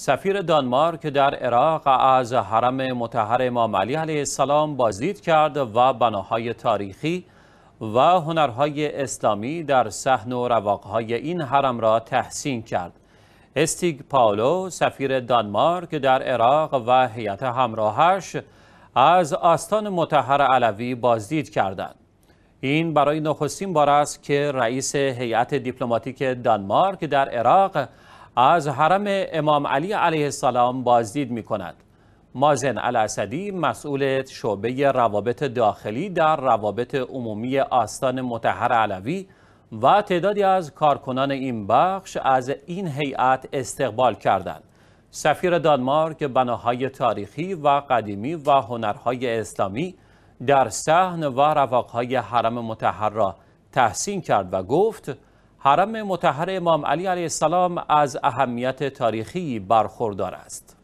سفیر دانمارک در عراق از حرم متحر امام علی علیه السلام بازدید کرد و بناهای تاریخی و هنرهای اسلامی در صحن و رواقهای این حرم را تحسین کرد. استیگ پاولو سفیر دانمارک در عراق و هیئت همراهش از آستان متحر علوی بازدید کردند. این برای نخستین بار است که رئیس هیئت دیپلماتیک دانمارک در عراق از حرم امام علی علیه السلام بازدید می کند. مازن الاسدی مسئول شعبه روابط داخلی در روابط عمومی آستان متحر علوی و تعدادی از کارکنان این بخش از این هیئت استقبال کردند. سفیر دانمارک بناهای تاریخی و قدیمی و هنرهای اسلامی در صحن و رواقهای حرم متحر را تحسین کرد و گفت حرم متحر امام علی علیه السلام از اهمیت تاریخی برخوردار است.